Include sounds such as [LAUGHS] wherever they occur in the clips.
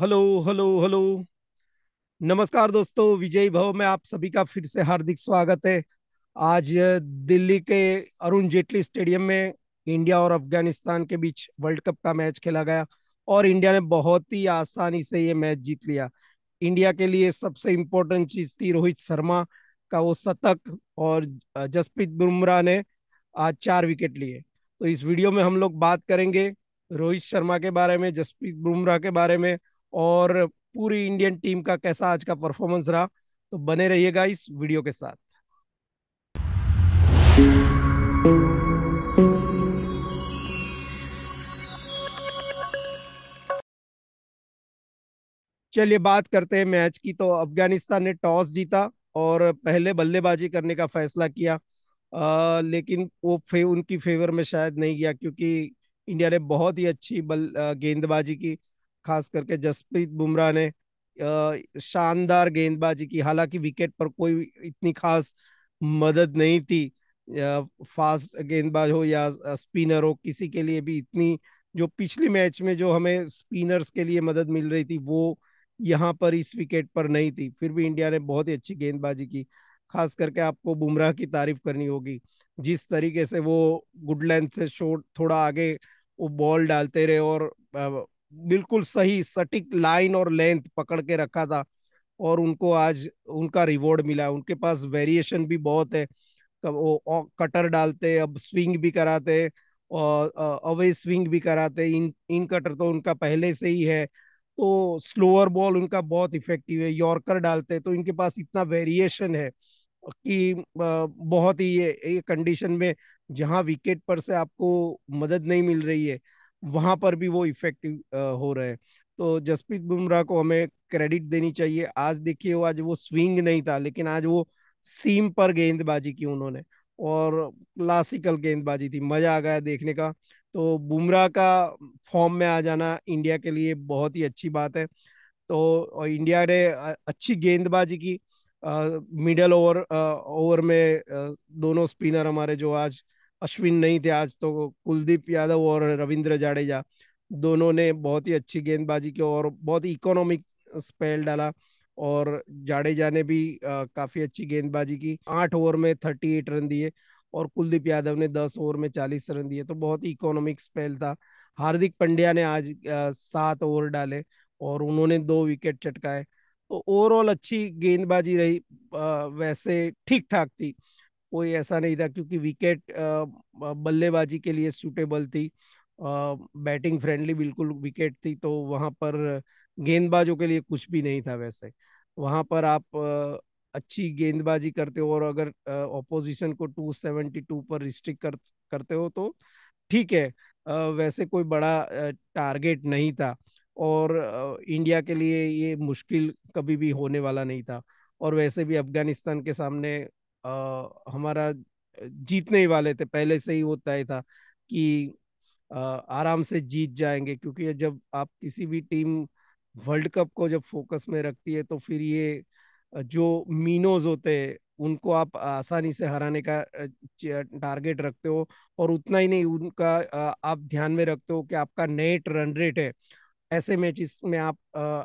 hello hello hello नमस्कार दोस्तों विजय भव में आप सभी का फिर से हार्दिक स्वागत है आज दिल्ली के अरुण जेटली स्टेडियम में इंडिया और अफगानिस्तान के बीच वर्ल्ड कप का मैच खेला गया और इंडिया ने बहुत ही आसानी से ये मैच जीत लिया इंडिया के लिए सबसे इम्पोर्टेंट चीज थी रोहित शर्मा का वो शतक और जसप्रीत बुमराह ने आज चार विकेट लिए तो इस वीडियो में हम लोग बात करेंगे रोहित शर्मा के बारे में जसप्रीत बुमराह के बारे में और पूरी इंडियन टीम का कैसा आज का परफॉर्मेंस रहा तो बने रहिएगा इस वीडियो के साथ चलिए बात करते हैं मैच की तो अफगानिस्तान ने टॉस जीता और पहले बल्लेबाजी करने का फैसला किया आ, लेकिन वो फे उनकी फेवर में शायद नहीं गया क्योंकि इंडिया ने बहुत ही अच्छी बल गेंदबाजी की खास करके जसप्रीत बुमराह ने शानदार गेंदबाजी की हालांकि विकेट पर कोई इतनी खास मदद नहीं थी फास्ट गेंदबाज हो या स्पिनर हो किसी के लिए भी इतनी जो पिछली मैच में जो हमें स्पिनर्स के लिए मदद मिल रही थी वो यहाँ पर इस विकेट पर नहीं थी फिर भी इंडिया ने बहुत ही अच्छी गेंदबाजी की खास करके आपको बुमराह की तारीफ करनी होगी जिस तरीके से वो गुड लेंथ से शॉट थोड़ा आगे वो बॉल डालते रहे और बिल्कुल सही सटीक लाइन और लेंथ पकड़ के रखा था और उनको आज उनका रिवॉर्ड मिला उनके पास वेरिएशन भी बहुत है कब वो कटर डालते अब स्विंग भी कराते और अवे स्विंग भी कराते इन इन कटर तो उनका पहले से ही है तो स्लोअर बॉल उनका बहुत इफेक्टिव है यॉर्कर डालते तो इनके पास इतना वेरिएशन है कि बहुत ही ये, कंडीशन में जहां विकेट पर से आपको मदद नहीं मिल रही है वहां पर भी वो इफेक्टिव हो रहे हैं तो जसप्रीत बुमराह को हमें क्रेडिट देनी चाहिए आज देखिए वो आज वो स्विंग नहीं था लेकिन आज वो सीम पर गेंदबाजी की उन्होंने और क्लासिकल गेंदबाजी थी मजा आ गया देखने का तो बुमराह का फॉर्म में आ जाना इंडिया के लिए बहुत ही अच्छी बात है तो इंडिया ने अच्छी गेंदबाजी की मिडल ओवर ओवर में दोनों स्पिनर हमारे जो आज अश्विन नहीं थे आज तो कुलदीप यादव और रविंद्र जाडेजा दोनों ने बहुत ही अच्छी गेंदबाजी की और बहुत ही इकोनॉमिक स्पेल डाला और जाडेजा ने भी काफ़ी अच्छी गेंदबाजी की आठ ओवर में थर्टी एट रन दिए और कुलदीप यादव ने दस ओवर में चालीस रन दिए तो बहुत ही इकोनॉमिक स्पेल था हार्दिक पंड्या ने आज सात ओवर डाले और उन्होंने दो विकेट चटकाए तो ओवरऑल अच्छी गेंदबाजी रही आ, वैसे ठीक ठाक थी कोई ऐसा नहीं था क्योंकि विकेट बल्लेबाजी के लिए सूटेबल थी बैटिंग फ्रेंडली बिल्कुल विकेट थी तो वहाँ पर गेंदबाजों के लिए कुछ भी नहीं था वैसे वहाँ पर आप अच्छी गेंदबाजी करते हो और अगर ऑपोजिशन को 272 पर रिस्ट्रिक्ट कर, करते हो तो ठीक है वैसे कोई बड़ा टारगेट नहीं था और इंडिया के लिए ये मुश्किल कभी भी होने वाला नहीं था और वैसे भी अफगानिस्तान के सामने आ, हमारा जीतने ही वाले थे पहले से ही होता ही था कि आ, आराम से जीत जाएंगे क्योंकि जब आप किसी भी टीम वर्ल्ड कप को जब फोकस में रखती है तो फिर ये जो मीनोज होते हैं उनको आप आसानी से हराने का टारगेट रखते हो और उतना ही नहीं उनका आप ध्यान में रखते हो कि आपका नेट रन रेट है ऐसे मैचेस में आप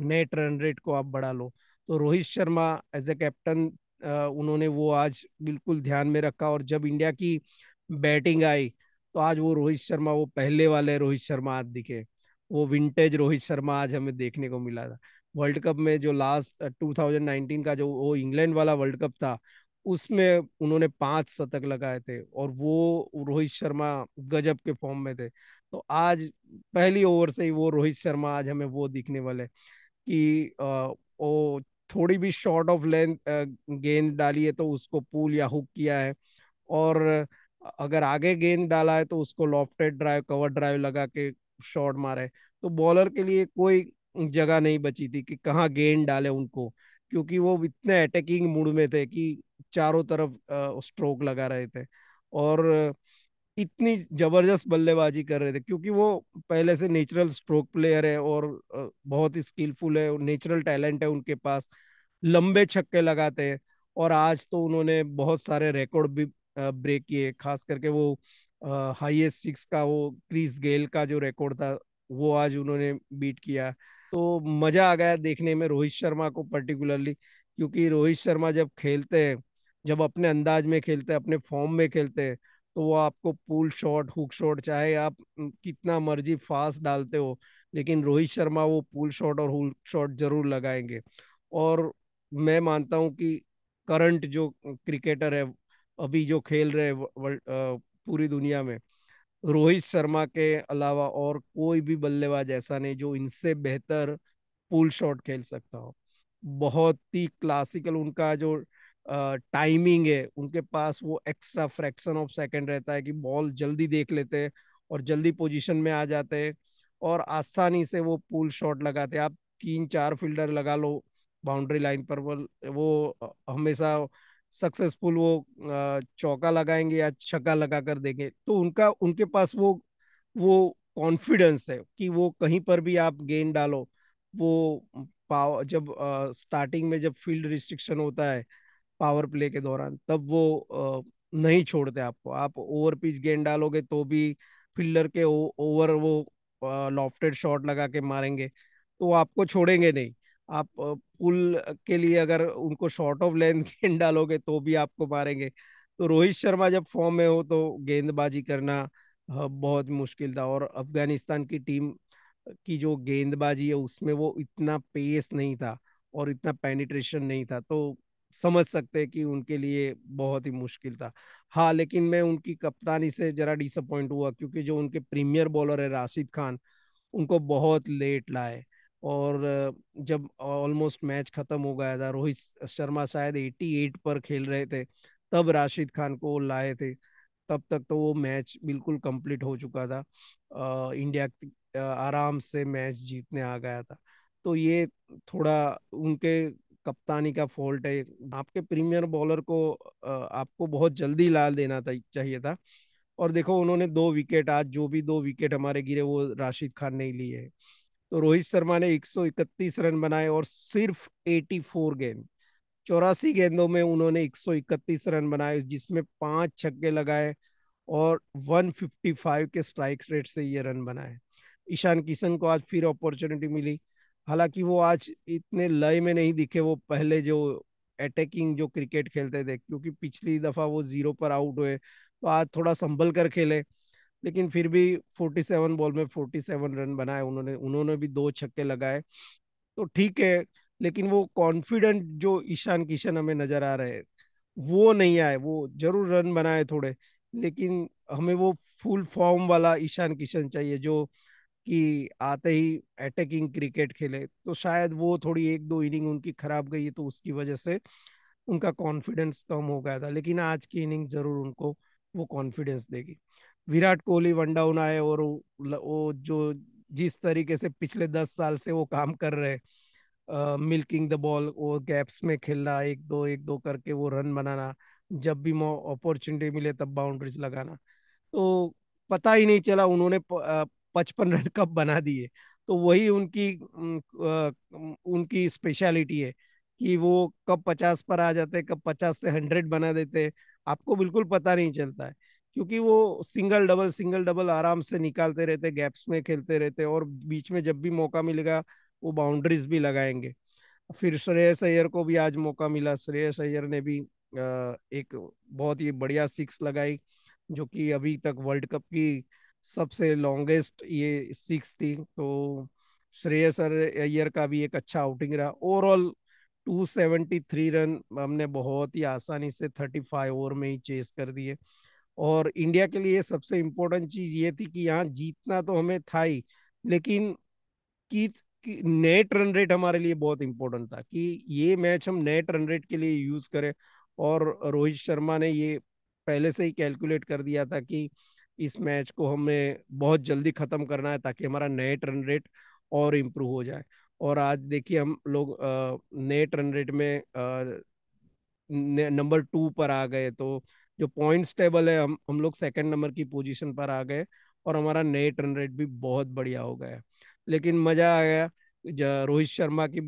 नेट रन रेट को आप बढ़ा लो तो Rohit Sharma as a captain उन्होंने वो आज बिल्कुल ध्यान में रखा और जब इंडिया की बैटिंग आई तो आज वो रोहित शर्मा वो पहले वाले रोहित शर्मा आज दिखे वो विंटेज रोहित शर्मा आज हमें देखने को मिला था वर्ल्ड कप में जो लास्ट 2019 का जो वो इंग्लैंड वाला वर्ल्ड कप था उसमें उन्होंने पांच शतक लगाए थे और वो रोहित शर्मा गजब के फॉर्म में थे तो आज पहली ओवर से ही वो रोहित शर्मा आज हमें वो दिखने वाले कि वो थोड़ी भी शॉर्ट ऑफ लेंथ गेंद डाली है तो उसको पुल या हुक किया है और अगर आगे गेंद डाला है तो उसको लॉफ्टेड ड्राइव कवर ड्राइव लगा के शॉर्ट मारे तो बॉलर के लिए कोई जगह नहीं बची थी कि कहाँ गेंद डाले उनको क्योंकि वो इतने अटैकिंग मूड में थे कि चारों तरफ स्ट्रोक लगा रहे थे और इतनी जबरदस्त बल्लेबाजी कर रहे थे क्योंकि वो पहले से नेचुरल स्ट्रोक प्लेयर है और बहुत ही स्किलफुल है नेचुरल टैलेंट है उनके पास लंबे छक्के लगाते हैं और आज तो उन्होंने बहुत सारे रिकॉर्ड भी ब्रेक किए खास करके वो हाईएस्ट सिक्स का वो क्रिस गेल का जो रिकॉर्ड था वो आज उन्होंने बीट किया तो मजा आ गया देखने में रोहित शर्मा को पर्टिकुलरली क्योंकि रोहित शर्मा जब खेलते हैं जब अपने अंदाज में खेलते हैं अपने फॉर्म में खेलते हैं तो वो आपको पुल शॉट हुक शॉट चाहे आप कितना मर्जी फास्ट डालते हो लेकिन रोहित शर्मा वो पुल शॉट और हुक शॉट जरूर लगाएंगे और मैं मानता हूँ कि करंट जो क्रिकेटर है अभी जो खेल रहे पूरी दुनिया में रोहित शर्मा के अलावा और कोई भी बल्लेबाज ऐसा नहीं जो इनसे बेहतर पुल शॉट खेल सकता हो बहुत ही क्लासिकल उनका जो टाइमिंग है उनके पास वो एक्स्ट्रा फ्रैक्शन ऑफ सेकंड रहता है कि बॉल जल्दी देख लेते हैं और जल्दी पोजीशन में आ जाते हैं और आसानी से वो पुल शॉट लगाते हैं आप तीन चार फील्डर लगा लो बाउंड्री लाइन पर वो हमेशा सक्सेसफुल वो चौका लगाएंगे या छक्का लगा कर देंगे तो उनका उनके पास वो वो कॉन्फिडेंस है कि वो कहीं पर भी आप गेंद डालो वो पावर जब आ, स्टार्टिंग में जब फील्ड रिस्ट्रिक्शन होता है पावर प्ले के दौरान तब वो नहीं छोड़ते आपको आप ओवर पिच गेंद डालोगे तो भी फील्डर के ओवर वो लॉफ्टेड शॉट लगा के मारेंगे तो आपको छोड़ेंगे नहीं आप पुल के लिए अगर उनको शॉर्ट ऑफ लेंथ [LAUGHS] गेंद डालोगे तो भी आपको मारेंगे तो रोहित शर्मा जब फॉर्म में हो तो गेंदबाजी करना बहुत मुश्किल था और अफगानिस्तान की टीम की जो गेंदबाजी है उसमें वो इतना पेस नहीं था और इतना पेनिट्रेशन नहीं था तो समझ सकते हैं कि उनके लिए बहुत ही मुश्किल था हाँ लेकिन मैं उनकी कप्तानी से जरा डिसअपॉइंट हुआ क्योंकि जो उनके प्रीमियर बॉलर है राशिद खान उनको बहुत लेट लाए और जब ऑलमोस्ट मैच खत्म हो गया था रोहित शर्मा शायद 88 पर खेल रहे थे तब राशिद खान को लाए थे तब तक तो वो मैच बिल्कुल कंप्लीट हो चुका था आ, इंडिया आराम से मैच जीतने आ गया था तो ये थोड़ा उनके कप्तानी का फॉल्ट है आपके प्रीमियर बॉलर को आपको बहुत जल्दी ला देना था चाहिए था और देखो उन्होंने दो विकेट आज जो भी दो विकेट हमारे गिरे वो राशिद खान ने लिए तो रोहित शर्मा ने 131 रन बनाए और सिर्फ 84 गेंद चौरासी गेंदों में उन्होंने 131 रन बनाए जिसमें पांच छक्के लगाए और 155 के स्ट्राइक रेट से ये रन बनाए ईशान किशन को आज फिर अपॉर्चुनिटी मिली हालांकि वो आज इतने लय में नहीं दिखे वो पहले जो अटैकिंग जो क्रिकेट खेलते थे क्योंकि पिछली दफा वो जीरो पर आउट हुए तो आज थोड़ा संभल कर खेले लेकिन फिर भी 47 बॉल में 47 रन बनाए उन्होंने उन्होंने भी दो छक्के लगाए तो ठीक है लेकिन वो कॉन्फिडेंट जो ईशान किशन हमें नजर आ रहे हैं वो नहीं आए वो जरूर रन बनाए थोड़े लेकिन हमें वो फुल फॉर्म वाला ईशान किशन चाहिए जो कि आते ही अटैकिंग क्रिकेट खेले तो शायद वो थोड़ी एक दो इनिंग उनकी खराब गई तो उसकी वजह से उनका कॉन्फिडेंस कम हो गया था लेकिन आज की इनिंग जरूर उनको वो कॉन्फिडेंस देगी विराट कोहली वन डाउन आए और वो जो जिस तरीके से पिछले दस साल से वो काम कर रहे मिल्किंग द बॉल वो गैप्स में खेलना एक दो एक दो करके वो रन बनाना जब भी अपॉर्चुनिटी मिले तब बाउंड्रीज लगाना तो पता ही नहीं चला उन्होंने पचपन रन कप बना दिए तो वही उनकी उनकी स्पेशलिटी है कि वो कब पचास पर आ जाते कब पचास से हंड्रेड बना देते आपको बिल्कुल पता नहीं चलता है क्योंकि वो सिंगल डबल सिंगल डबल आराम से निकालते रहते गैप्स में खेलते रहते और बीच में जब भी मौका मिलेगा वो बाउंड्रीज भी लगाएंगे फिर श्रेयस अय्यर को भी आज मौका मिला श्रेयस अय्यर ने भी एक बहुत ही बढ़िया सिक्स लगाई जो कि अभी तक वर्ल्ड कप की सबसे लॉन्गेस्ट ये सिक्स थी तो श्रेयसर अयर का भी एक अच्छा आउटिंग रहा ओवरऑल 273 रन हमने बहुत ही आसानी से 35 ओवर में ही चेस कर दिए और इंडिया के लिए सबसे इम्पोर्टेंट चीज ये थी कि यहाँ जीतना तो हमें था ही लेकिन कि, नेट रन रेट हमारे लिए बहुत इम्पोर्टेंट था कि ये मैच हम नेट रन रेट के लिए यूज करें और रोहित शर्मा ने ये पहले से ही कैलकुलेट कर दिया था कि इस मैच को हमें बहुत जल्दी ख़त्म करना है ताकि हमारा नेट रन रेट और इम्प्रूव हो जाए और आज देखिए हम लोग नेट रन रेट में नंबर टू पर आ गए तो जो पॉइंट्स टेबल है हम हम लोग सेकंड नंबर की पोजीशन पर आ गए और हमारा नेट रन रेट भी बहुत बढ़िया हो गया लेकिन मज़ा आ गया रोहित शर्मा की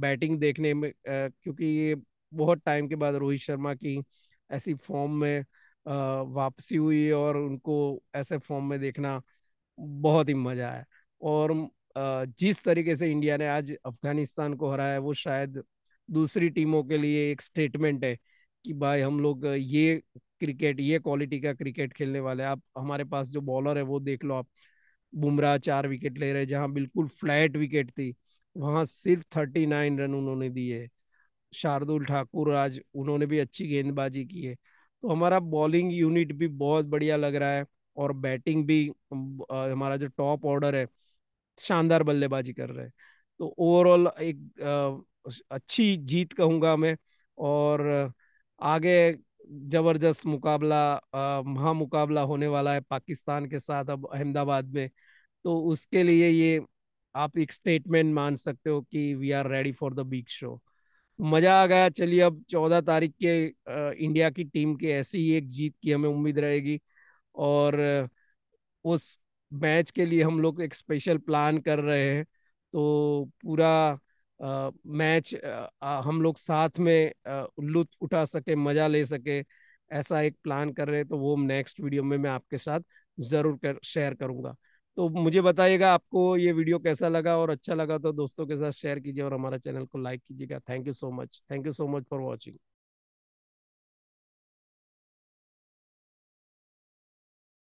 बैटिंग देखने में क्योंकि ये बहुत टाइम के बाद रोहित शर्मा की ऐसी फॉर्म में वापसी हुई और उनको ऐसे फॉर्म में देखना बहुत ही मजा आया और जिस तरीके से इंडिया ने आज अफगानिस्तान को हराया वो शायद दूसरी टीमों के लिए एक स्टेटमेंट है कि भाई हम लोग ये क्रिकेट ये क्वालिटी का क्रिकेट खेलने वाले आप हमारे पास जो बॉलर है वो देख लो आप बुमराह चार विकेट ले रहे जहाँ बिल्कुल फ्लैट विकेट थी वहाँ सिर्फ थर्टी नाइन रन उन्होंने दिए शार्दुल ठाकुर आज उन्होंने भी अच्छी गेंदबाजी की है तो हमारा बॉलिंग यूनिट भी बहुत बढ़िया लग रहा है और बैटिंग भी हमारा जो टॉप ऑर्डर है शानदार बल्लेबाजी कर रहे हैं तो ओवरऑल एक अच्छी जीत कहूँगा मैं और आगे जबरदस्त मुकाबला महा मुकाबला होने वाला है पाकिस्तान के साथ अब अहमदाबाद में तो उसके लिए ये आप एक स्टेटमेंट मान सकते हो कि we are ready for the big show मजा आ गया चलिए अब चौदह तारीख के इंडिया की टीम के ऐसी ही एक जीत की हमें उम्मीद रहेगी और उस मैच के लिए हम लोग एक स्पेशल प्लान कर रहे हैं तो पूरा आ, मैच आ, हम लोग साथ में लुत्फ उठा सके मजा ले सके ऐसा एक प्लान कर रहे हैं तो वो नेक्स्ट वीडियो में मैं आपके साथ जरूर कर शेयर करूंगा तो मुझे बताइएगा आपको ये वीडियो कैसा लगा और अच्छा लगा तो दोस्तों के साथ शेयर कीजिए और हमारा चैनल को लाइक कीजिएगा thank you so much thank you so much for watching